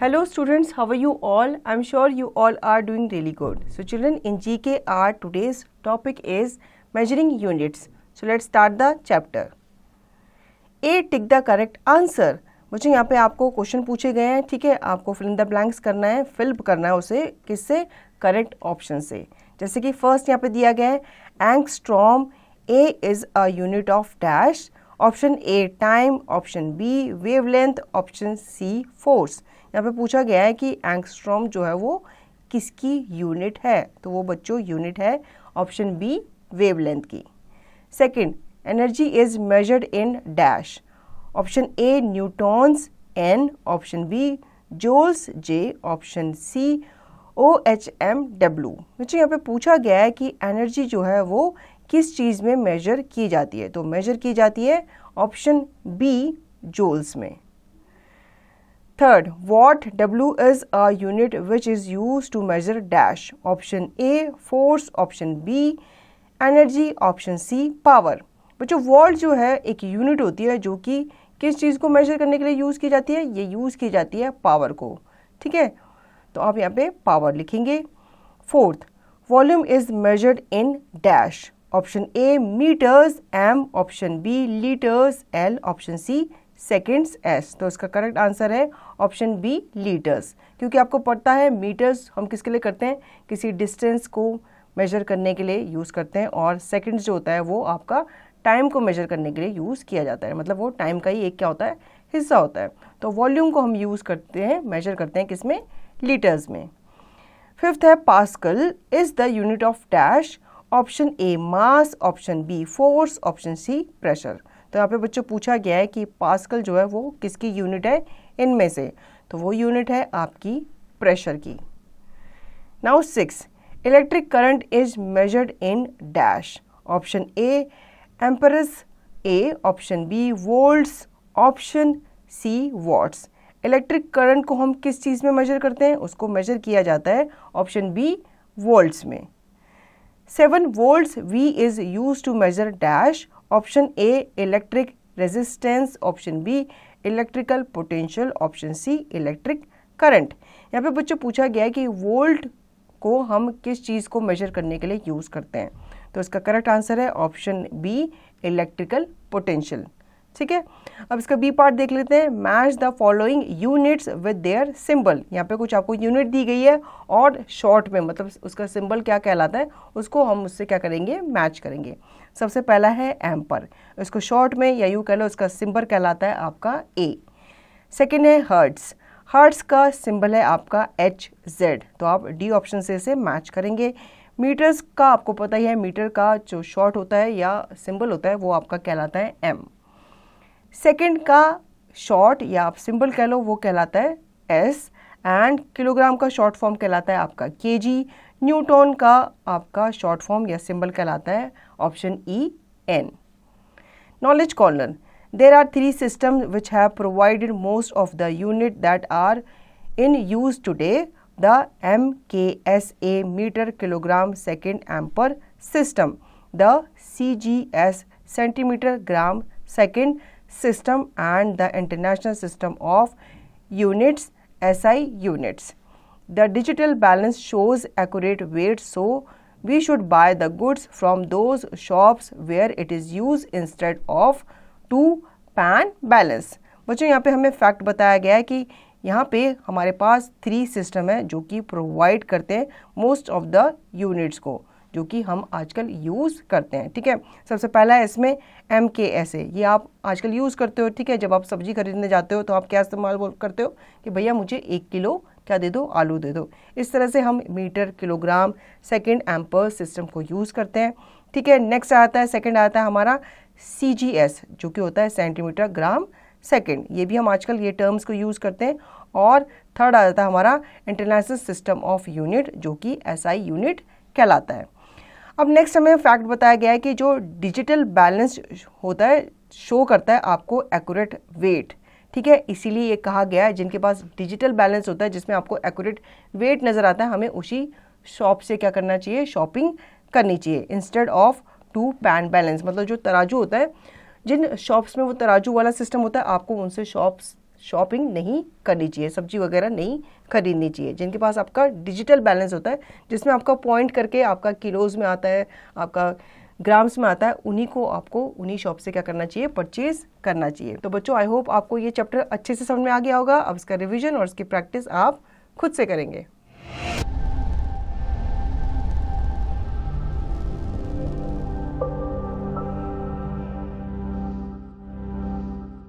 Hello students how are you all I am sure you all are doing really good so children in G K our today's topic is measuring units so let start the chapter A tick the correct answer मुझे यहाँ पे आपको question पूछे गए हैं ठीक है आपको फिल्म द ब्लैंक्स करना है फिल्प करना है उसे किससे करेक्ट ऑप्शन से जैसे कि फर्स्ट यहाँ पे दिया गया है angstrom A is a unit of dash option A time option B wavelength option C force यहाँ पे पूछा गया है कि एंगस्ट्रॉम जो है वो किसकी यूनिट है तो वो बच्चों यूनिट है ऑप्शन बी वेवलेंथ की second energy is measured in dash option A newtons N option B joules J option C O H M W बच्चों यहाँ पे पूछा गया है कि एनर्जी जो है वो किस चीज़ में मेजर की जाती है तो मेजर की जाती है ऑप्शन बी जोल्स में third watt W is at which is use to measure dash option A force option B energy option C power बच्चों वॉल्ट जो है एक यूनिट होती है जो कि किस चीज़ को मेजर करने के लिए यूज़ की जाती है ये यूज़ की जाती है पावर को ठीक है तो आप यहाँ पे पावर लिखेंगे fourth volume is measured in dash option A metres M option B litres L option C seconds S तो इसका करेक्ट आंसर है ऑप्शन बी लीटर्स क्योंकि आपको पता है मीटर्स हम किसके लिए करते हैं किसी डिस्टेंस को मेजर करने के लिए यूज़ करते हैं और सेकेंड्स जो होता है वो आपका टाइम को मेजर करने के लिए यूज़ किया जाता है मतलब वो टाइम का ही एक क्या होता है हिस्सा होता है तो वॉल्यूम को हम यूज़ करते हैं मेजर करते हैं किसमें लीटर्स में फिफ्थ है pascal is the unit of dash option A mass option B force option C pressure तो यहाँ पे बच्चों पूछा गया है कि पास्कल जो है वो किसकी यूनिट है इनमें से तो वो यूनिट है आपकी प्रेशर की now six electric current is measured in dash option A amperes A option B volts option C watts electric current को हम किस चीज़ में मेजर करते हैं उसको मेजर किया जाता है ऑप्शन बी वोल्ट्स में seven volt V is use to measure dash option A electric resistance option B electrical potential option C electric current यहाँ पे बच्चों पूछा गया है कि वोल्ट को हम किस चीज़ को मेजर करने के लिए यूज़ करते हैं तो इसका करेक्ट आंसर है ऑप्शन बी इलेक्ट्रिकल पोटेंशियल ठीक है अब इसका बी पार्ट देख लेते हैं match the following units with their symbol यहाँ पे कुछ आपको यूनिट दी गई है और शॉर्ट में मतलब उसका सिंबल क्या कहलाता है उसको हम उससे क्या करेंगे मैच करेंगे सबसे पहला है एम्पर इसको शॉर्ट में या यू कह लो उसका सिंबल कहलाता है आपका ए सेकेंड है हर्ट्स हर्ट्स का सिंबल है आपका एच जेड तो आप डी ऑप्शन से इसे मैच करेंगे मीटर्स का आपको पता ही है मीटर का जो शॉर्ट होता है या सिंबल होता है वो आपका कहलाता है एम सेकेंड का शॉर्ट या आप सिंबल कह लो वो कहलाता है एस एंड किलोग्राम का शॉर्ट फॉर्म कहलाता है आपका के जी न्यूटॉन का आपका शॉर्ट फॉर्म या सिंबल कहलाता है option E N knowledge corner there are three system which have provided most of the unit that are in use today the M K S A metre kilogram second ampere system the C G S centimetre gram second system and the international system of units SI units. The digital balance shows accurate weight so we should buy the goods from those shops where it is used instead of to pan balance. बच्चों यहाँ पे हमें fact बताया गया है कि यहाँ पे हमारे पास थ्री सिस्टम है जो कि प्रोवाइड करते हैं मोस्ट ऑफ द यूनिट्स को जो कि हम आजकल यूज़ करते हैं ठीक है सबसे पहला है इसमें एम के एस ए ये आप आजकल यूज़ करते हो ठीक है जब आप सब्जी खरीदने जाते हो तो आप क्या इस्तेमाल करते हो कि भैया मुझे एक किलो क्या दे दो आलू दे दो इस तरह से हम metre kilogram second ampere system को यूज़ करते हैं ठीक है नेक्स्ट आता है सेकेंड आता है हमारा सी जी एस जो कि होता है सेंटीमीटर ग्राम सेकेंड ये भी हम आजकल ये टर्म्स को यूज़ करते हैं और थर्ड आ जाता है हमारा इंटरनेशनल सिस्टम ऑफ यूनिट जो कि एसआई आई यूनिट कहलाता है अब नेक्स्ट हमें फैक्ट बताया गया है कि जो डिजिटल बैलेंस होता है शो करता है आपको एक्यूरेट वेट ठीक है इसीलिए ये कहा गया है जिनके पास डिजिटल बैलेंस होता है जिसमें आपको एक्यूरेट वेट नज़र आता है हमें उसी शॉप से क्या करना चाहिए शॉपिंग करनी चाहिए instead of to pan balance मतलब जो तराजू होता है जिन शॉप्स में वो तराजू वाला सिस्टम होता है आपको उनसे शॉप्स शॉपिंग नहीं करनी चाहिए सब्जी वगैरह नहीं खरीदनी चाहिए जिनके पास आपका डिजिटल बैलेंस होता है जिसमें आपका पॉइंट करके आपका किलोज़ में आता है आपका ग्राम्स में आता है उन्हीं को आपको उन्हीं शॉप से क्या करना चाहिए परचेज करना चाहिए तो बच्चों आई होप आपको ये चैप्टर अच्छे से समझ में आ गया होगा अब इसका रिविजन और इसकी प्रैक्टिस आप खुद से करेंगे